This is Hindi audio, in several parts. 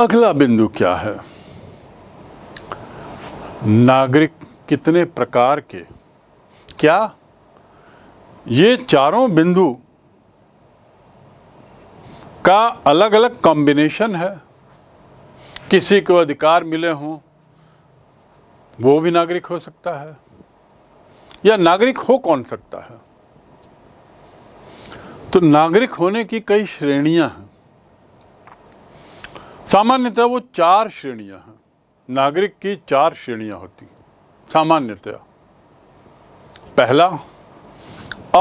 अगला बिंदु क्या है नागरिक कितने प्रकार के क्या ये चारों बिंदु का अलग अलग कॉम्बिनेशन है किसी को अधिकार मिले हों वो भी नागरिक हो सकता है या नागरिक हो कौन सकता है तो नागरिक होने की कई श्रेणियां हैं सामान्यतः वो चार श्रेणियां हैं नागरिक की चार श्रेणियां होती सामान्यतः पहला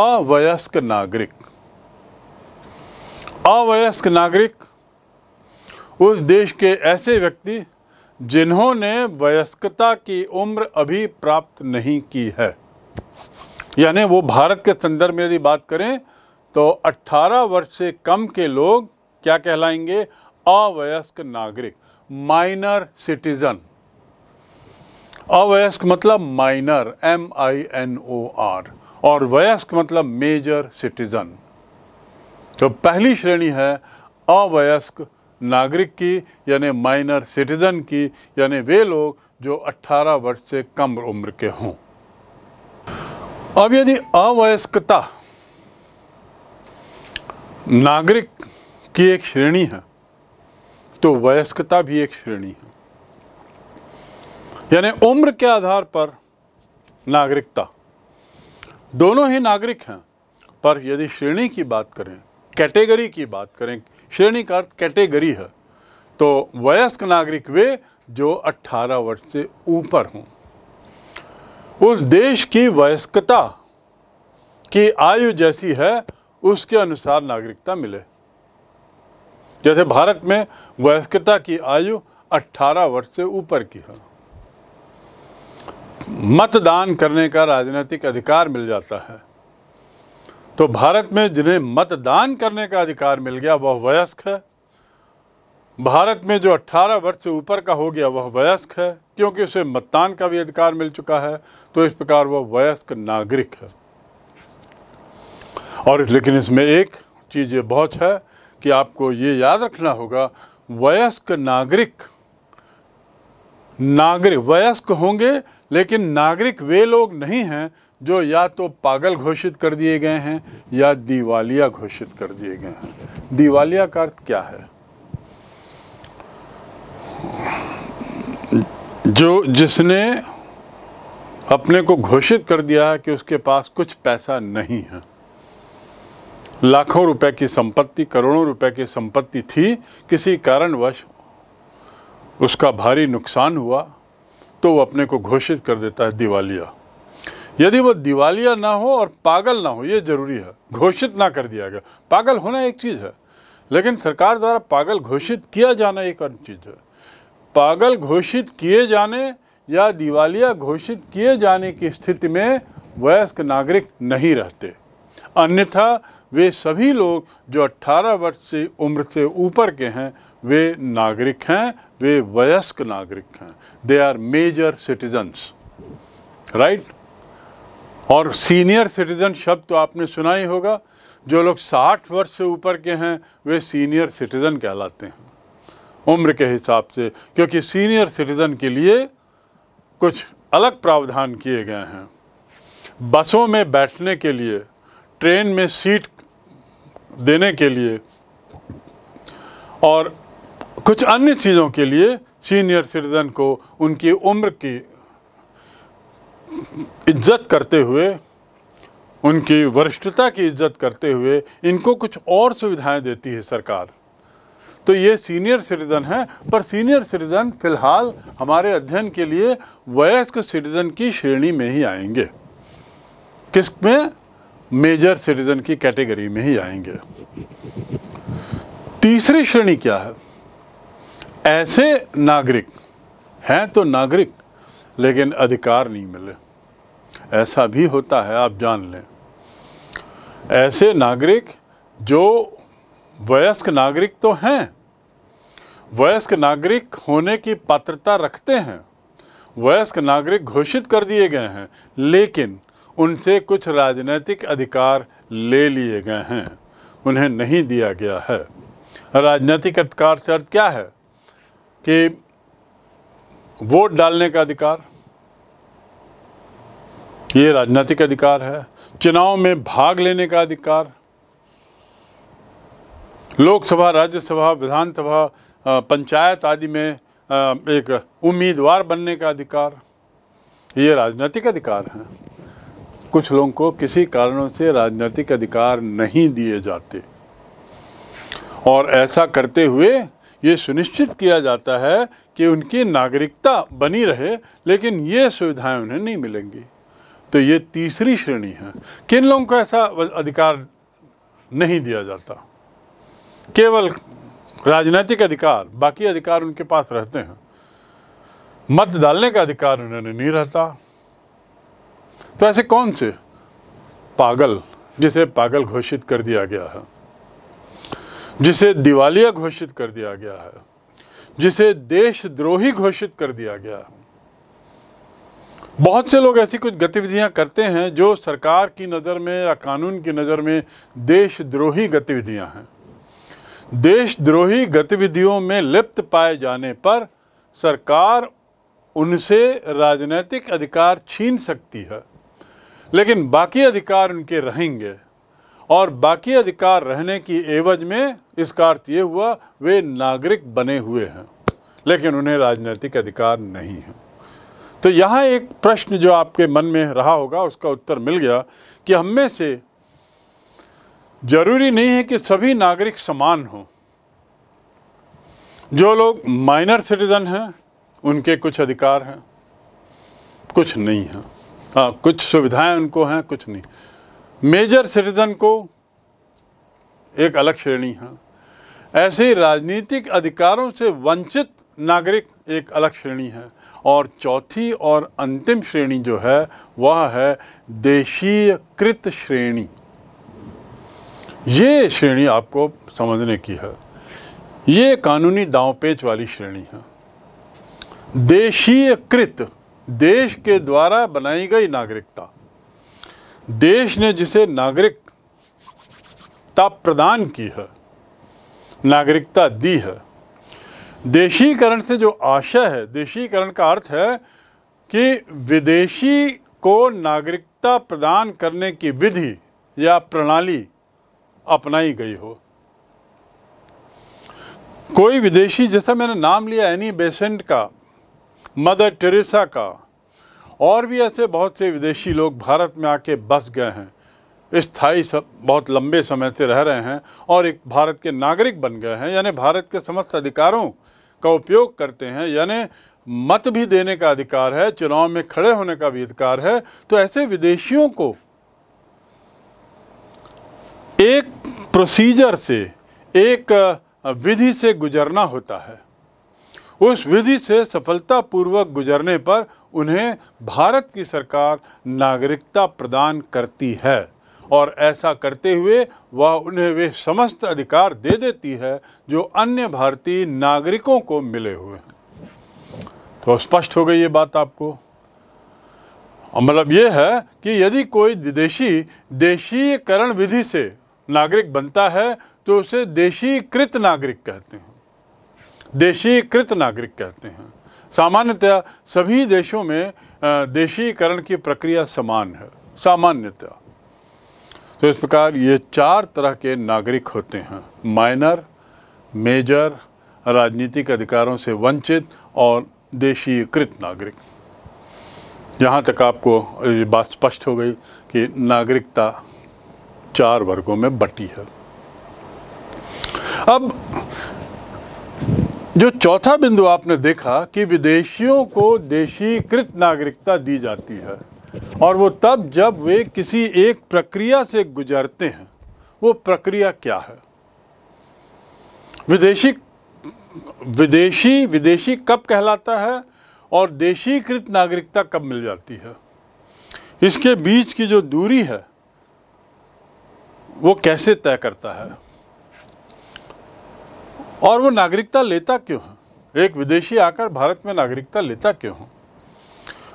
अवयस्क नागरिक अवयस्क नागरिक उस देश के ऐसे व्यक्ति जिन्होंने वयस्कता की उम्र अभी प्राप्त नहीं की है यानी वो भारत के संदर्भ में यदि बात करें तो 18 वर्ष से कम के लोग क्या कहलाएंगे अवयस्क नागरिक माइनर सिटीजन अवयस्क मतलब minor M I N O R और वयस्क मतलब मेजर सिटीजन तो पहली श्रेणी है अवयस्क नागरिक की यानी माइनर सिटीजन की यानी वे लोग जो 18 वर्ष से कम उम्र के हों अब यदि अवयस्कता नागरिक की एक श्रेणी है तो वयस्कता भी एक श्रेणी है यानी उम्र के आधार पर नागरिकता दोनों ही नागरिक हैं पर यदि श्रेणी की बात करें कैटेगरी की बात करें श्रेणी का अर्थ कैटेगरी है तो वयस्क नागरिक वे जो 18 वर्ष से ऊपर हों उस देश की वयस्कता की आयु जैसी है उसके अनुसार नागरिकता मिले जैसे भारत में वयस्कता की आयु 18 वर्ष से ऊपर की है मतदान करने का राजनीतिक अधिकार मिल जाता है तो भारत में जिन्हें मतदान करने का अधिकार मिल गया वह वयस्क है भारत में जो 18 वर्ष से ऊपर का हो गया वह वयस्क है क्योंकि उसे मतदान का भी अधिकार मिल चुका है तो इस प्रकार वह वयस्क नागरिक है और लेकिन इसमें एक चीज़ ये बहुत है कि आपको ये याद रखना होगा वयस्क नागरिक नागरिक वयस्क होंगे लेकिन नागरिक वे लोग नहीं हैं जो या तो पागल घोषित कर दिए गए हैं या दिवालिया घोषित कर दिए गए हैं दिवालिया का अर्थ क्या है जो जिसने अपने को घोषित कर दिया है कि उसके पास कुछ पैसा नहीं है लाखों रुपए की संपत्ति करोड़ों रुपए की संपत्ति थी किसी कारणवश उसका भारी नुकसान हुआ तो वो अपने को घोषित कर देता है दिवालिया यदि वो दिवालिया ना हो और पागल ना हो ये ज़रूरी है घोषित ना कर दिया गया पागल होना एक चीज़ है लेकिन सरकार द्वारा पागल घोषित किया जाना एक अन्य चीज़ है पागल घोषित किए जाने या दिवालिया घोषित किए जाने की स्थिति में वयस्क नागरिक नहीं रहते अन्यथा वे सभी लोग जो 18 वर्ष से उम्र से ऊपर के हैं वे नागरिक हैं वे वयस्क नागरिक हैं they are major citizens right और सीनियर सिटीजन शब्द तो आपने सुना ही होगा जो लोग 60 वर्ष से ऊपर के हैं वे सीनियर सिटीज़न कहलाते हैं उम्र के हिसाब से क्योंकि सीनियर सिटीज़न के लिए कुछ अलग प्रावधान किए गए हैं बसों में बैठने के लिए ट्रेन में सीट देने के लिए और कुछ अन्य चीज़ों के लिए सीनियर सिटीज़न को उनकी उम्र की इज्जत करते हुए उनकी वरिष्ठता की इज्जत करते हुए इनको कुछ और सुविधाएं देती है सरकार तो ये सीनियर सिटीज़न हैं पर सीनियर सिटीज़न फ़िलहाल हमारे अध्ययन के लिए वयस्क सिटीज़न की श्रेणी में ही आएंगे किस में मेजर सिटीजन की कैटेगरी में ही आएंगे तीसरी श्रेणी क्या है ऐसे नागरिक हैं तो नागरिक लेकिन अधिकार नहीं मिले ऐसा भी होता है आप जान लें ऐसे नागरिक जो वयस्क नागरिक तो हैं वयस्क नागरिक होने की पात्रता रखते हैं वयस्क नागरिक घोषित कर दिए गए हैं लेकिन उनसे कुछ राजनीतिक अधिकार ले लिए गए हैं उन्हें नहीं दिया गया है राजनीतिक अधिकार से अर्थ क्या है कि वोट डालने का अधिकार ये राजनीतिक अधिकार है चुनाव में भाग लेने का अधिकार लोकसभा राज्यसभा विधानसभा पंचायत आदि में एक उम्मीदवार बनने का अधिकार ये राजनीतिक अधिकार हैं कुछ लोगों को किसी कारणों से राजनीतिक अधिकार नहीं दिए जाते और ऐसा करते हुए ये सुनिश्चित किया जाता है कि उनकी नागरिकता बनी रहे लेकिन ये सुविधाएं उन्हें नहीं मिलेंगी तो ये तीसरी श्रेणी है किन लोगों को ऐसा अधिकार नहीं दिया जाता केवल राजनीतिक अधिकार बाकी अधिकार उनके पास रहते हैं मत डालने का अधिकार उन्हें नहीं रहता तो ऐसे कौन से पागल जिसे पागल घोषित कर दिया गया है जिसे दिवालिया घोषित कर दिया गया है जिसे देशद्रोही घोषित कर दिया गया है बहुत से लोग ऐसी कुछ गतिविधियां करते हैं जो सरकार की नज़र में या कानून की नज़र में देशद्रोही गतिविधियां हैं देशद्रोही गतिविधियों में लिप्त पाए जाने पर सरकार उनसे राजनीतिक अधिकार छीन सकती है लेकिन बाकी अधिकार उनके रहेंगे और बाकी अधिकार रहने की एवज में इसका अर्थ ये हुआ वे नागरिक बने हुए हैं लेकिन उन्हें राजनीतिक अधिकार नहीं है तो यहाँ एक प्रश्न जो आपके मन में रहा होगा उसका उत्तर मिल गया कि हम में से जरूरी नहीं है कि सभी नागरिक समान हों जो लोग माइनर सिटीज़न हैं उनके कुछ अधिकार हैं कुछ नहीं हैं आ, कुछ सुविधाएं उनको हैं कुछ नहीं मेजर सिटीजन को एक अलग श्रेणी है ऐसे ही राजनीतिक अधिकारों से वंचित नागरिक एक अलग श्रेणी है और चौथी और अंतिम श्रेणी जो है वह है देशीय कृत श्रेणी ये श्रेणी आपको समझने की है ये कानूनी दाव पेच वाली श्रेणी है देशीय कृत देश के द्वारा बनाई गई नागरिकता देश ने जिसे नागरिकता प्रदान की है नागरिकता दी है देशीकरण से जो आशय है देशीकरण का अर्थ है कि विदेशी को नागरिकता प्रदान करने की विधि या प्रणाली अपनाई गई हो कोई विदेशी जैसा मैंने नाम लिया एनी बेसेंट का मदर टेरेसा का और भी ऐसे बहुत से विदेशी लोग भारत में आके बस गए हैं स्थाई सब बहुत लंबे समय से रह रहे हैं और एक भारत के नागरिक बन गए हैं यानी भारत के समस्त अधिकारों का उपयोग करते हैं यानी मत भी देने का अधिकार है चुनाव में खड़े होने का भी अधिकार है तो ऐसे विदेशियों को एक प्रोसीजर से एक विधि से गुजरना होता है उस विधि से सफलतापूर्वक गुजरने पर उन्हें भारत की सरकार नागरिकता प्रदान करती है और ऐसा करते हुए वह उन्हें वे समस्त अधिकार दे देती है जो अन्य भारतीय नागरिकों को मिले हुए हैं तो स्पष्ट हो गई ये बात आपको मतलब ये है कि यदि कोई विदेशी देशीयकरण विधि से नागरिक बनता है तो उसे देशीकृत नागरिक कहते हैं देशीकृत नागरिक कहते हैं सामान्यतः सभी देशों में देशीकरण की प्रक्रिया समान है सामान्यतः तो इस प्रकार ये चार तरह के नागरिक होते हैं माइनर मेजर राजनीतिक अधिकारों से वंचित और देशीकृत नागरिक यहाँ तक आपको ये बात स्पष्ट हो गई कि नागरिकता चार वर्गों में बटी है अब जो चौथा बिंदु आपने देखा कि विदेशियों को देशीकृत नागरिकता दी जाती है और वो तब जब वे किसी एक प्रक्रिया से गुजरते हैं वो प्रक्रिया क्या है विदेशी विदेशी विदेशी कब कहलाता है और देशीकृत नागरिकता कब मिल जाती है इसके बीच की जो दूरी है वो कैसे तय करता है और वो नागरिकता लेता क्यों है एक विदेशी आकर भारत में नागरिकता लेता क्यों है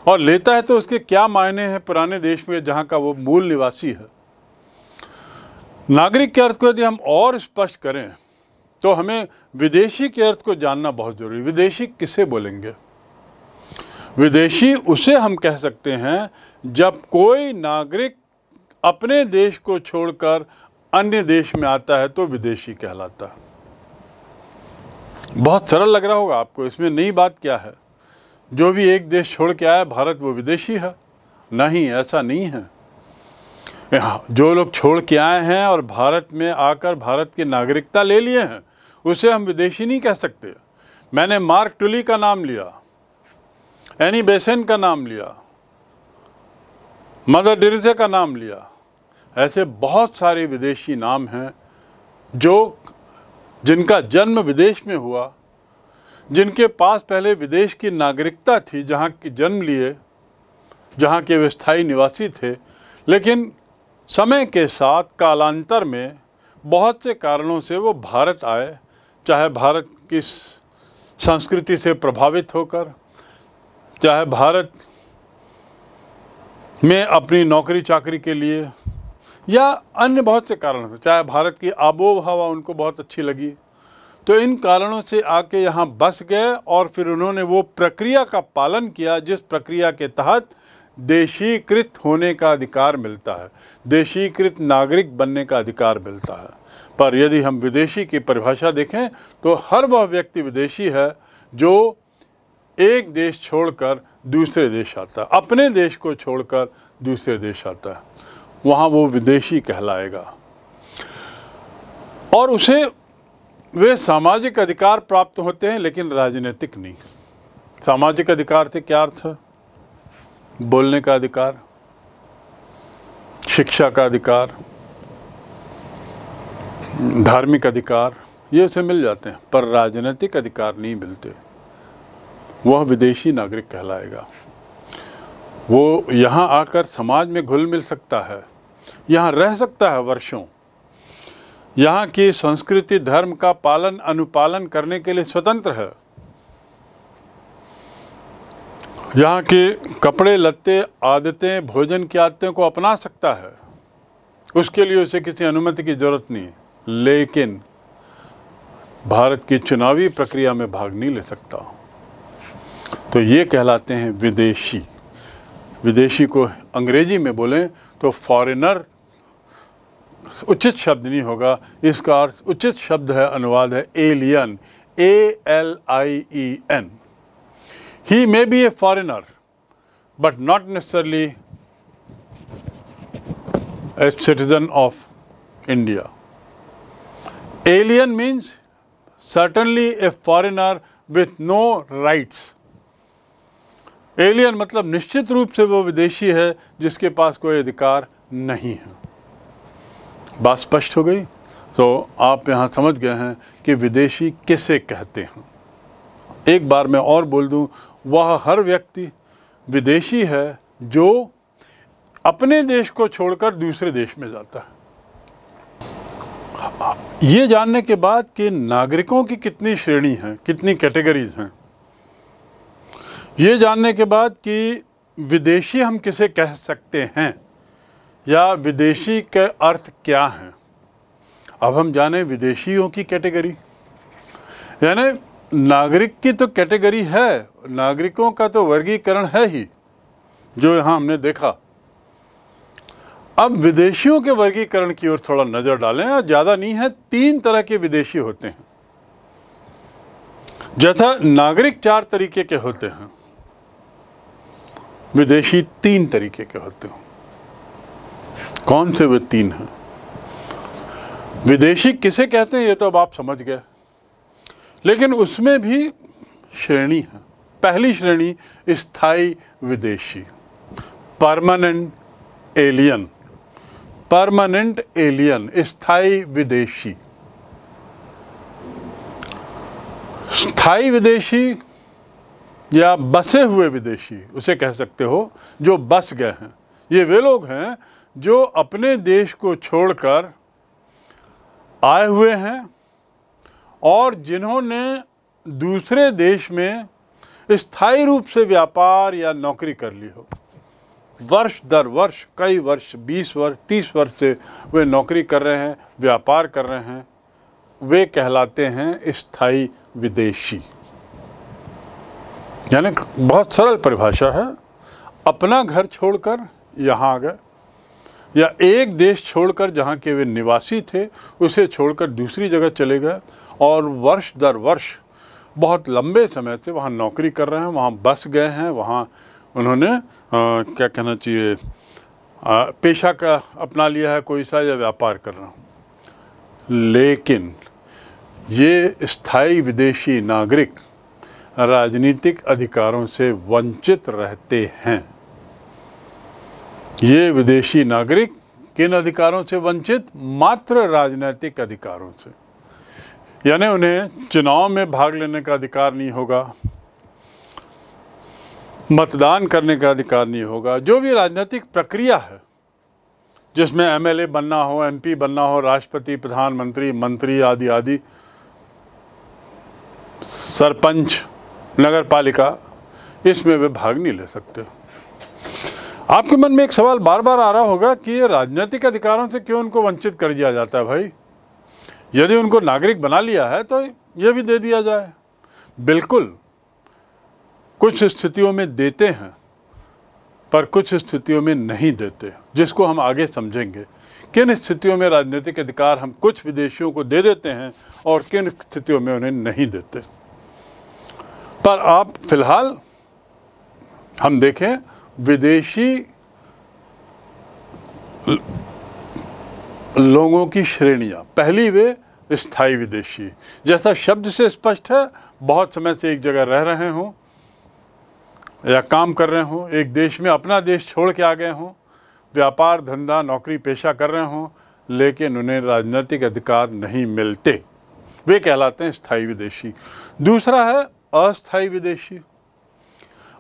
और लेता है तो उसके क्या मायने हैं पुराने देश में जहाँ का वो मूल निवासी है नागरिक के अर्थ को यदि हम और स्पष्ट करें तो हमें विदेशी के अर्थ को जानना बहुत जरूरी विदेशी किसे बोलेंगे विदेशी उसे हम कह सकते हैं जब कोई नागरिक अपने देश को छोड़कर अन्य देश में आता है तो विदेशी कहलाता है बहुत सरल लग रहा होगा आपको इसमें नई बात क्या है जो भी एक देश छोड़ के आया भारत वो विदेशी है नहीं ऐसा नहीं है जो लोग छोड़ के आए हैं और भारत में आकर भारत की नागरिकता ले लिए हैं उसे हम विदेशी नहीं कह सकते मैंने मार्क टुली का नाम लिया एनी बेसेन का नाम लिया मदर डिरजे का नाम लिया ऐसे बहुत सारे विदेशी नाम हैं जो जिनका जन्म विदेश में हुआ जिनके पास पहले विदेश की नागरिकता थी जहाँ के जन्म लिए जहाँ के वे स्थायी निवासी थे लेकिन समय के साथ कालांतर में बहुत से कारणों से वो भारत आए चाहे भारत की संस्कृति से प्रभावित होकर चाहे भारत में अपनी नौकरी चाकरी के लिए या अन्य बहुत से कारण थे चाहे भारत की आबो हवा उनको बहुत अच्छी लगी तो इन कारणों से आके यहाँ बस गए और फिर उन्होंने वो प्रक्रिया का पालन किया जिस प्रक्रिया के तहत देशीकृत होने का अधिकार मिलता है देशीकृत नागरिक बनने का अधिकार मिलता है पर यदि हम विदेशी की परिभाषा देखें तो हर वह व्यक्ति विदेशी है जो एक देश छोड़कर दूसरे देश आता है अपने देश को छोड़कर दूसरे देश आता है वहाँ वो विदेशी कहलाएगा और उसे वे सामाजिक अधिकार प्राप्त होते हैं लेकिन राजनीतिक नहीं सामाजिक अधिकार से क्या अर्थ है बोलने का अधिकार शिक्षा का अधिकार धार्मिक अधिकार ये उसे मिल जाते हैं पर राजनीतिक अधिकार नहीं मिलते वह विदेशी नागरिक कहलाएगा वो यहाँ आकर समाज में घुल मिल सकता है यहाँ रह सकता है वर्षों यहाँ की संस्कृति धर्म का पालन अनुपालन करने के लिए स्वतंत्र है यहाँ के कपड़े लत्ते आदतें भोजन की आदतें को अपना सकता है उसके लिए उसे किसी अनुमति की जरूरत नहीं लेकिन भारत की चुनावी प्रक्रिया में भाग नहीं ले सकता तो ये कहलाते हैं विदेशी विदेशी को अंग्रेजी में बोलें तो फॉरेनर उचित शब्द नहीं होगा इसका अर्थ उचित शब्द है अनुवाद है alien A L I E N he may be a foreigner but not necessarily a citizen of India alien means certainly a foreigner with no rights alien मतलब निश्चित रूप से वो विदेशी है जिसके पास कोई अधिकार नहीं है बात स्पष्ट हो गई तो आप यहाँ समझ गए हैं कि विदेशी किसे कहते हैं एक बार मैं और बोल दूँ वह हर व्यक्ति विदेशी है जो अपने देश को छोड़कर दूसरे देश में जाता है ये जानने के बाद कि नागरिकों की कितनी श्रेणी है कितनी कैटेगरीज हैं ये जानने के बाद कि विदेशी हम किसे कह सकते हैं या विदेशी के अर्थ क्या हैं अब हम जाने विदेशियों की कैटेगरी यानी नागरिक की तो कैटेगरी है नागरिकों का तो वर्गीकरण है ही जो यहाँ हमने देखा अब विदेशियों के वर्गीकरण की ओर थोड़ा नज़र डालें और ज़्यादा नहीं है तीन तरह के विदेशी होते हैं जैसा नागरिक चार तरीके के होते हैं विदेशी तीन तरीके के होते हो कौन से वे तीन हैं विदेशी किसे कहते हैं ये तो अब आप समझ गए लेकिन उसमें भी श्रेणी है पहली श्रेणी स्थाई विदेशी परमानेंट एलियन परमानेंट एलियन स्थाई विदेशी स्थाई विदेशी या बसे हुए विदेशी उसे कह सकते हो जो बस गए हैं ये वे लोग हैं जो अपने देश को छोड़कर आए हुए हैं और जिन्होंने दूसरे देश में स्थायी रूप से व्यापार या नौकरी कर ली हो वर्ष दर वर्ष कई वर्ष बीस वर्ष तीस वर्ष से वे नौकरी कर रहे हैं व्यापार कर रहे हैं वे कहलाते हैं स्थायी विदेशी यानी बहुत सरल परिभाषा है अपना घर छोड़कर यहाँ आ गए या एक देश छोड़कर जहाँ के वे निवासी थे उसे छोड़कर दूसरी जगह चले गए और वर्ष दर वर्ष बहुत लंबे समय से वहाँ नौकरी कर रहे हैं वहाँ बस गए हैं वहाँ उन्होंने आ, क्या कहना चाहिए पेशा का अपना लिया है कोई सा या व्यापार कर रहा हूँ लेकिन ये स्थायी विदेशी नागरिक राजनीतिक अधिकारों से वंचित रहते हैं ये विदेशी नागरिक किन अधिकारों से वंचित मात्र राजनीतिक अधिकारों से यानी उन्हें चुनाव में भाग लेने का अधिकार नहीं होगा मतदान करने का अधिकार नहीं होगा जो भी राजनीतिक प्रक्रिया है जिसमें एमएलए बनना हो एमपी बनना हो राष्ट्रपति प्रधानमंत्री मंत्री आदि आदि सरपंच नगर पालिका इसमें वे भाग नहीं ले सकते आपके मन में एक सवाल बार बार आ रहा होगा कि ये राजनीतिक अधिकारों से क्यों उनको वंचित कर दिया जाता है भाई यदि उनको नागरिक बना लिया है तो ये भी दे दिया जाए बिल्कुल कुछ स्थितियों में देते हैं पर कुछ स्थितियों में नहीं देते जिसको हम आगे समझेंगे किन स्थितियों में राजनीतिक अधिकार हम कुछ विदेशियों को दे देते हैं और किन स्थितियों में उन्हें नहीं देते पर आप फिलहाल हम देखें विदेशी लोगों की श्रेणियां पहली वे स्थाई विदेशी जैसा शब्द से स्पष्ट है बहुत समय से एक जगह रह रहे हों या काम कर रहे हों एक देश में अपना देश छोड़ के आ गए हों व्यापार धंधा नौकरी पेशा कर रहे हों लेकिन उन्हें राजनीतिक अधिकार नहीं मिलते वे कहलाते हैं स्थाई विदेशी दूसरा है अस्थाई विदेशी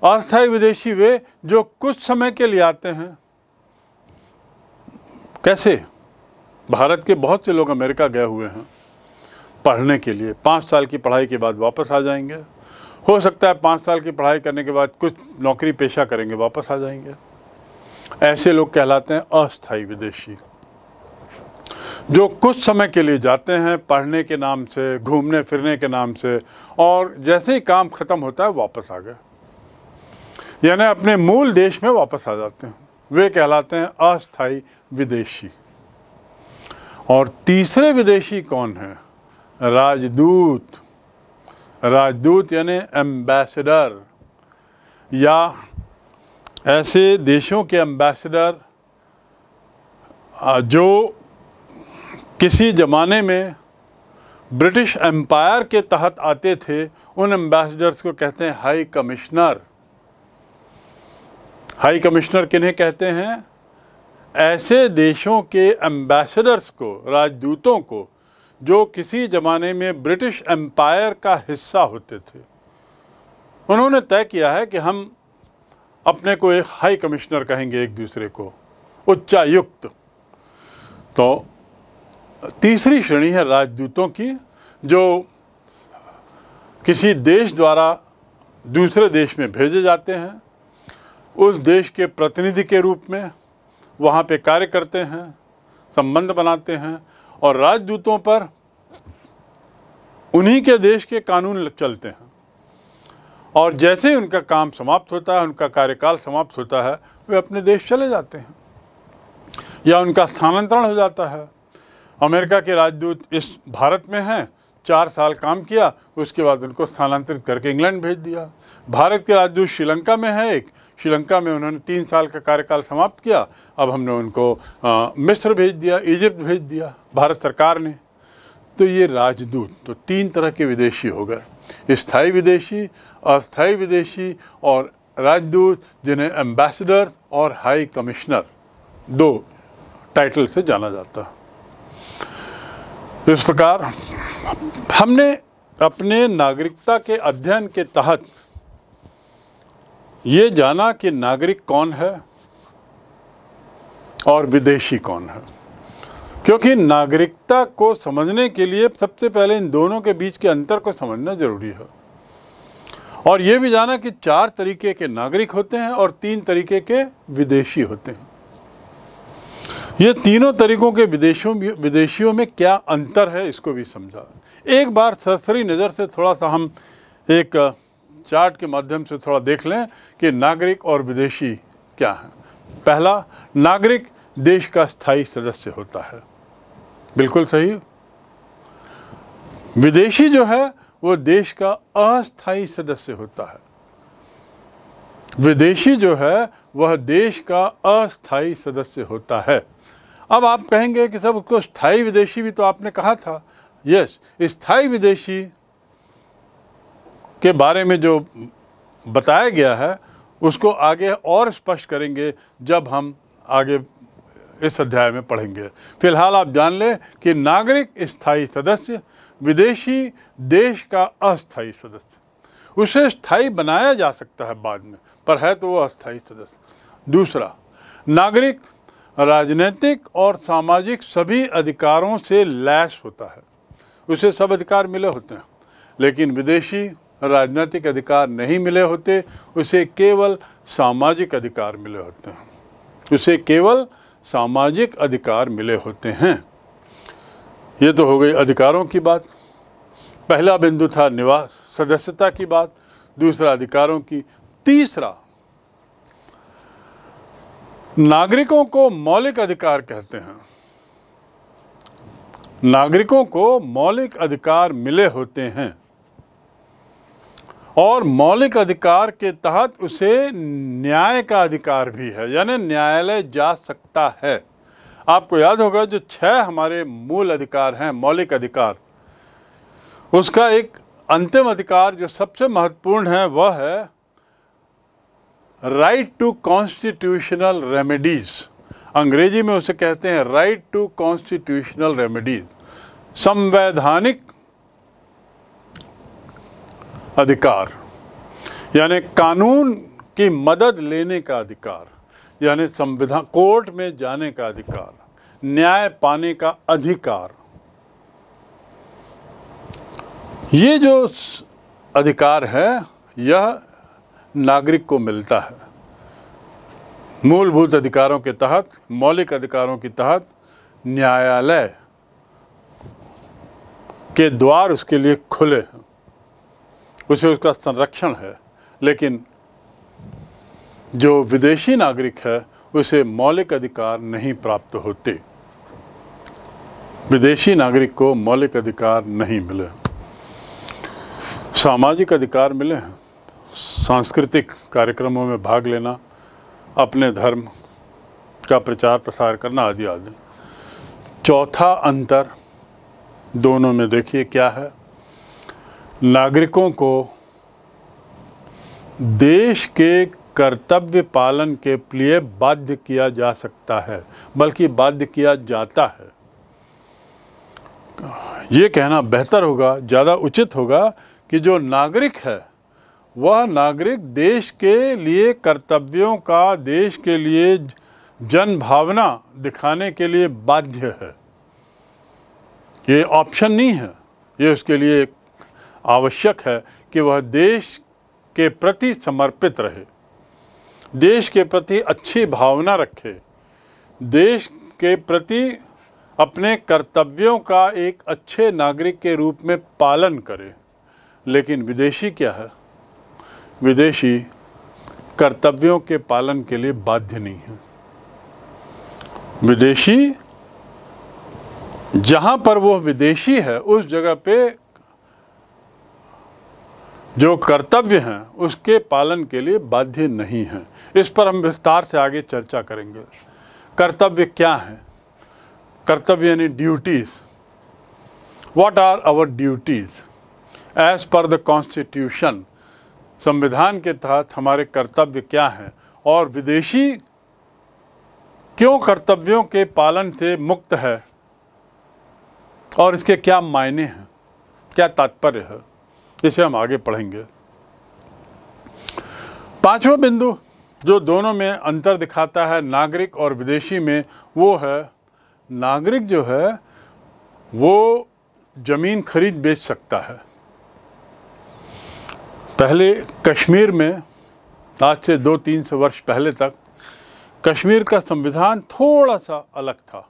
अस्थाई विदेशी वे जो कुछ समय के लिए आते हैं कैसे भारत के बहुत से लोग अमेरिका गए हुए हैं पढ़ने के लिए पाँच साल की पढ़ाई के बाद वापस आ जाएंगे हो सकता है पाँच साल की पढ़ाई करने के बाद कुछ नौकरी पेशा करेंगे वापस आ जाएंगे ऐसे लोग कहलाते हैं अस्थाई विदेशी जो कुछ समय के लिए जाते हैं पढ़ने के नाम से घूमने फिरने के नाम से और जैसे ही काम ख़त्म होता है वापस आ गए यानी अपने मूल देश में वापस आ जाते हैं वे कहलाते हैं अस्थाई विदेशी और तीसरे विदेशी कौन है राजदूत राजदूत यानी एम्बेसडर या ऐसे देशों के एम्बेसडर जो किसी ज़माने में ब्रिटिश एम्पायर के तहत आते थे उन एम्बेसडर्स को कहते हैं हाई कमिश्नर हाई कमिश्नर किन्हें कहते हैं ऐसे देशों के एम्बेसडर्स को राजदूतों को जो किसी ज़माने में ब्रिटिश एम्पायर का हिस्सा होते थे उन्होंने तय किया है कि हम अपने को एक हाई कमिश्नर कहेंगे एक दूसरे को उच्चायुक्त तो तीसरी श्रेणी है राजदूतों की जो किसी देश द्वारा दूसरे देश में भेजे जाते हैं उस देश के प्रतिनिधि के रूप में वहाँ पे कार्य करते हैं संबंध बनाते हैं और राजदूतों पर उन्हीं के देश के कानून चलते हैं और जैसे ही उनका काम समाप्त होता है उनका कार्यकाल समाप्त होता है वे अपने देश चले जाते हैं या उनका स्थानांतरण हो जाता है अमेरिका के राजदूत इस भारत में हैं चार साल काम किया उसके बाद उनको स्थानांतरित करके इंग्लैंड भेज दिया भारत के राजदूत श्रीलंका में है एक श्रीलंका में उन्होंने तीन साल का कार्यकाल समाप्त किया अब हमने उनको आ, मिस्र भेज दिया इजिप्ट भेज दिया भारत सरकार ने तो ये राजदूत तो तीन तरह के विदेशी हो गए स्थायी विदेशी अस्थायी विदेशी और राजदूत जिन्हें एम्बेसडर और हाई कमिश्नर दो टाइटल से जाना जाता है इस प्रकार हमने अपने नागरिकता के अध्ययन के तहत ये जाना कि नागरिक कौन है और विदेशी कौन है क्योंकि नागरिकता को समझने के लिए सबसे पहले इन दोनों के बीच के अंतर को समझना ज़रूरी है और ये भी जाना कि चार तरीके के नागरिक होते हैं और तीन तरीके के विदेशी होते हैं ये तीनों तरीकों के विदेशों विदेशियों में क्या अंतर है इसको भी समझा एक बार सरसरी नज़र से थोड़ा सा हम एक चार्ट के माध्यम से थोड़ा देख लें कि नागरिक और विदेशी क्या है पहला नागरिक देश का स्थायी सदस्य होता है बिल्कुल सही विदेशी जो है वो देश का अस्थाई सदस्य होता है विदेशी जो है वह देश का अस्थायी सदस्य होता है अब आप कहेंगे कि सब उसको स्थाई विदेशी भी तो आपने कहा था यस स्थाई विदेशी के बारे में जो बताया गया है उसको आगे और स्पष्ट करेंगे जब हम आगे इस अध्याय में पढ़ेंगे फिलहाल आप जान लें कि नागरिक स्थाई सदस्य विदेशी देश का अस्थाई सदस्य उसे स्थाई बनाया जा सकता है बाद में पर है तो वो अस्थाई सदस्य दूसरा नागरिक राजनीतिक और सामाजिक सभी अधिकारों से लैस होता है उसे सब अधिकार मिले होते हैं लेकिन विदेशी राजनीतिक अधिकार नहीं मिले होते उसे केवल सामाजिक अधिकार मिले होते हैं उसे केवल सामाजिक अधिकार मिले होते हैं ये तो हो गई अधिकारों की बात पहला बिंदु था निवास सदस्यता की बात दूसरा अधिकारों की तीसरा नागरिकों को मौलिक अधिकार कहते हैं नागरिकों को मौलिक अधिकार मिले होते हैं और मौलिक अधिकार के तहत उसे न्याय का अधिकार भी है यानी न्यायालय जा सकता है आपको याद होगा जो छह हमारे मूल अधिकार हैं मौलिक अधिकार उसका एक अंतिम अधिकार जो सबसे महत्वपूर्ण है वह है राइट टू कॉन्स्टिट्यूशनल रेमेडीज़ अंग्रेजी में उसे कहते हैं राइट टू कॉन्स्टिट्यूशनल रेमेडीज संवैधानिक अधिकार यानी कानून की मदद लेने का अधिकार यानी संविधान कोर्ट में जाने का अधिकार न्याय पाने का अधिकार ये जो अधिकार है यह नागरिक को मिलता है मूलभूत अधिकारों के तहत मौलिक अधिकारों के तहत न्यायालय के द्वार उसके लिए खुले हैं उसे उसका संरक्षण है लेकिन जो विदेशी नागरिक है उसे मौलिक अधिकार नहीं प्राप्त होते विदेशी नागरिक को मौलिक अधिकार नहीं मिले सामाजिक अधिकार मिले हैं सांस्कृतिक कार्यक्रमों में भाग लेना अपने धर्म का प्रचार प्रसार करना आदि आदि चौथा अंतर दोनों में देखिए क्या है नागरिकों को देश के कर्तव्य पालन के लिए बाध्य किया जा सकता है बल्कि बाध्य किया जाता है ये कहना बेहतर होगा ज़्यादा उचित होगा कि जो नागरिक है वह नागरिक देश के लिए कर्तव्यों का देश के लिए जन भावना दिखाने के लिए बाध्य है ये ऑप्शन नहीं है ये उसके लिए आवश्यक है कि वह देश के प्रति समर्पित रहे देश के प्रति अच्छी भावना रखे देश के प्रति अपने कर्तव्यों का एक अच्छे नागरिक के रूप में पालन करे लेकिन विदेशी क्या है विदेशी कर्तव्यों के पालन के लिए बाध्य नहीं है विदेशी जहां पर वो विदेशी है उस जगह पे जो कर्तव्य हैं उसके पालन के लिए बाध्य नहीं है इस पर हम विस्तार से आगे चर्चा करेंगे कर्तव्य क्या है कर्तव्य यानी duties what are our duties as per the constitution संविधान के तहत हमारे कर्तव्य क्या हैं और विदेशी क्यों कर्तव्यों के पालन से मुक्त है और इसके क्या मायने हैं क्या तात्पर्य है इसे हम आगे पढ़ेंगे पांचवा बिंदु जो दोनों में अंतर दिखाता है नागरिक और विदेशी में वो है नागरिक जो है वो ज़मीन खरीद बेच सकता है पहले कश्मीर में आज से दो तीन सौ वर्ष पहले तक कश्मीर का संविधान थोड़ा सा अलग था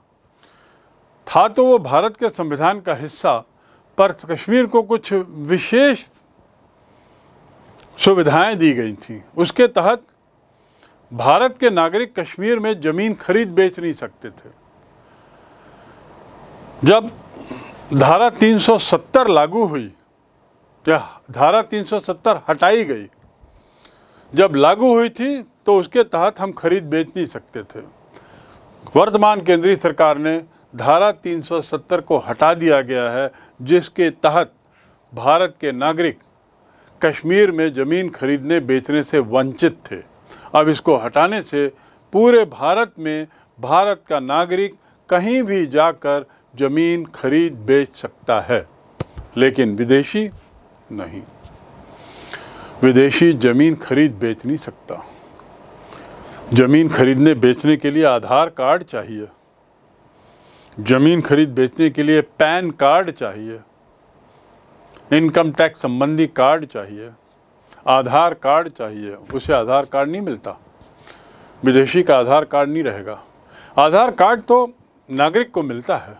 था तो वो भारत के संविधान का हिस्सा पर कश्मीर को कुछ विशेष सुविधाएं दी गई थी उसके तहत भारत के नागरिक कश्मीर में ज़मीन खरीद बेच नहीं सकते थे जब धारा 370 लागू हुई यह धारा 370 हटाई गई जब लागू हुई थी तो उसके तहत हम खरीद बेच नहीं सकते थे वर्तमान केंद्रीय सरकार ने धारा 370 को हटा दिया गया है जिसके तहत भारत के नागरिक कश्मीर में ज़मीन खरीदने बेचने से वंचित थे अब इसको हटाने से पूरे भारत में भारत का नागरिक कहीं भी जाकर ज़मीन खरीद बेच सकता है लेकिन विदेशी नहीं विदेशी ज़मीन खरीद बेच नहीं सकता ज़मीन खरीदने बेचने के लिए आधार कार्ड चाहिए ज़मीन खरीद बेचने के लिए पैन कार्ड चाहिए इनकम टैक्स संबंधी कार्ड चाहिए आधार कार्ड चाहिए उसे आधार कार्ड नहीं मिलता विदेशी का आधार कार्ड नहीं रहेगा आधार कार्ड तो नागरिक को मिलता है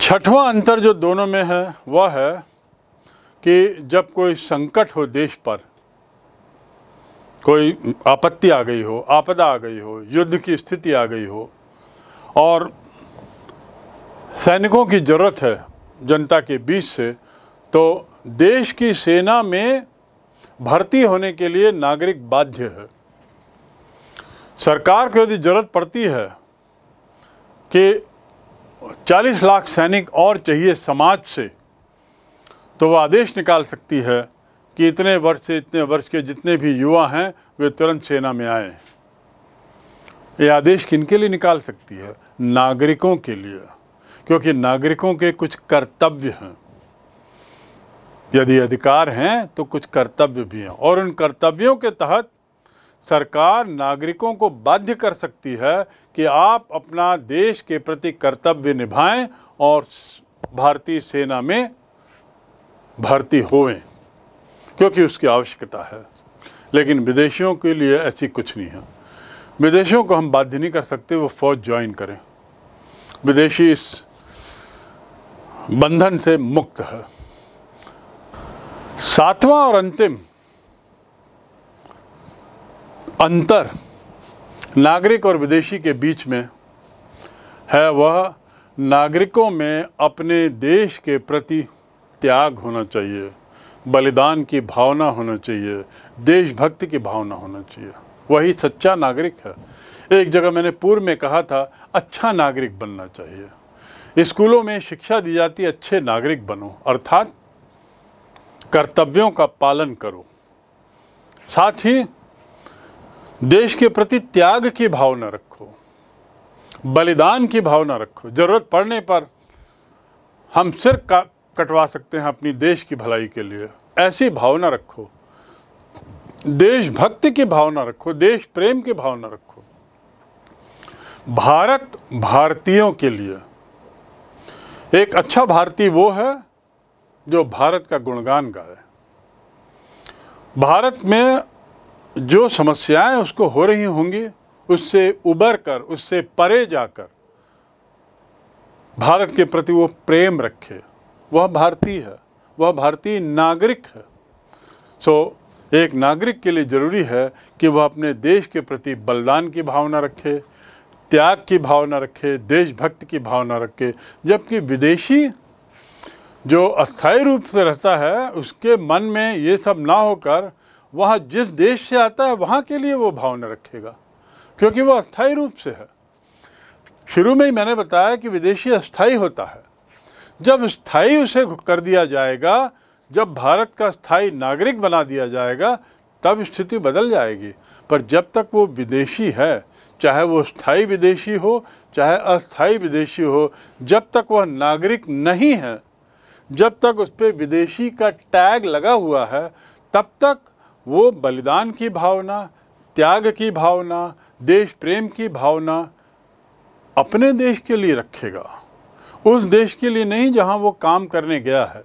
छठवां अंतर जो दोनों में है वह है कि जब कोई संकट हो देश पर कोई आपत्ति आ गई हो आपदा आ गई हो युद्ध की स्थिति आ गई हो और सैनिकों की ज़रूरत है जनता के बीच से तो देश की सेना में भर्ती होने के लिए नागरिक बाध्य है सरकार को यदि ज़रूरत पड़ती है कि 40 लाख सैनिक और चाहिए समाज से तो वह आदेश निकाल सकती है कि इतने वर्ष से इतने वर्ष के जितने भी युवा हैं वे तुरंत सेना में आए ये आदेश किन के लिए निकाल सकती है नागरिकों के लिए क्योंकि नागरिकों के कुछ कर्तव्य हैं यदि अधिकार हैं तो कुछ कर्तव्य भी हैं और उन कर्तव्यों के तहत सरकार नागरिकों को बाध्य कर सकती है कि आप अपना देश के प्रति कर्तव्य निभाएं और भारतीय सेना में भर्ती होवें क्योंकि उसकी आवश्यकता है लेकिन विदेशियों के लिए ऐसी कुछ नहीं है विदेशियों को हम बाध्य नहीं कर सकते वो फौज ज्वाइन करें विदेशी इस बंधन से मुक्त है सातवां और अंतिम अंतर नागरिक और विदेशी के बीच में है वह नागरिकों में अपने देश के प्रति त्याग होना चाहिए बलिदान की भावना होना चाहिए देशभक्ति की भावना होना चाहिए वही सच्चा नागरिक है एक जगह मैंने पूर्व में कहा था अच्छा नागरिक बनना चाहिए स्कूलों में शिक्षा दी जाती है अच्छे नागरिक बनो अर्थात कर्तव्यों का पालन करो साथ ही देश के प्रति त्याग की भावना रखो बलिदान की भावना रखो ज़रूरत पड़ने पर हम सिर का कटवा सकते हैं अपनी देश की भलाई के लिए ऐसी भावना रखो देशभक्ति की भावना रखो देश प्रेम की भावना रखो भारत भारतीयों के लिए एक अच्छा भारतीय वो है जो भारत का गुणगान गाए भारत में जो समस्याएं उसको हो रही होंगी उससे उबर कर उससे परे जाकर भारत के प्रति वो प्रेम रखे वह भारतीय है वह भारतीय नागरिक है सो so, एक नागरिक के लिए ज़रूरी है कि वह अपने देश के प्रति बलिदान की भावना रखे त्याग की भावना रखे देशभक्त की भावना रखे जबकि विदेशी जो अस्थायी रूप से रहता है उसके मन में ये सब ना होकर वह जिस देश से आता है वहाँ के लिए वो भाव न रखेगा क्योंकि वो अस्थायी रूप से है शुरू में ही मैंने बताया कि विदेशी अस्थायी होता है जब स्थायी उसे कर दिया जाएगा जब भारत का स्थायी नागरिक बना दिया जाएगा तब स्थिति बदल जाएगी पर जब तक वो विदेशी है चाहे वो स्थायी विदेशी हो चाहे अस्थायी विदेशी हो जब तक वह नागरिक नहीं है जब तक उस पर विदेशी का टैग लगा हुआ है तब तक वो बलिदान की भावना त्याग की भावना देश प्रेम की भावना अपने देश के लिए रखेगा उस देश के लिए नहीं जहाँ वो काम करने गया है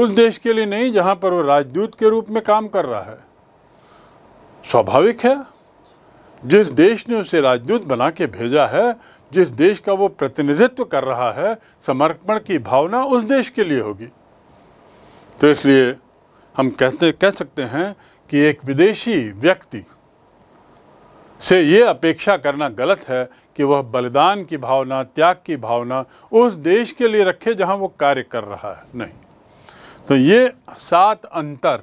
उस देश के लिए नहीं जहाँ पर वो राजदूत के रूप में काम कर रहा है स्वाभाविक है जिस देश ने उसे राजदूत बना के भेजा है जिस देश का वो प्रतिनिधित्व कर रहा है समर्पण की भावना उस देश के लिए होगी तो इसलिए हम कहते कह सकते हैं कि एक विदेशी व्यक्ति से ये अपेक्षा करना गलत है कि वह बलिदान की भावना त्याग की भावना उस देश के लिए रखे जहां वो कार्य कर रहा है नहीं तो ये सात अंतर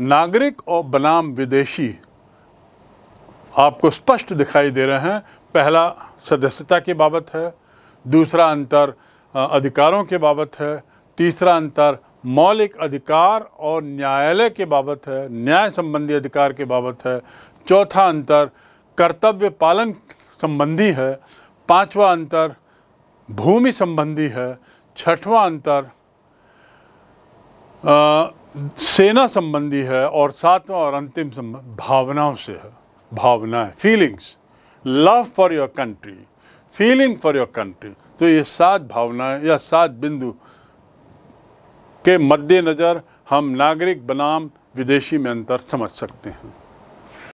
नागरिक और बनाम विदेशी आपको स्पष्ट दिखाई दे रहे हैं पहला सदस्यता की बाबत है दूसरा अंतर अधिकारों के बाबत है तीसरा अंतर मौलिक अधिकार और न्यायालय के बाबत है न्याय संबंधी अधिकार के बाबत है चौथा अंतर कर्तव्य पालन संबंधी है पांचवा अंतर भूमि संबंधी है छठवां अंतर आ, सेना संबंधी है और सातवां और अंतिम संबंध भावनाओं से है भावनाएं feelings love for your country feeling for your country तो ये सात भावनाएं या सात बिंदु के मद्देनज़र हम नागरिक बनाम विदेशी में अंतर समझ सकते हैं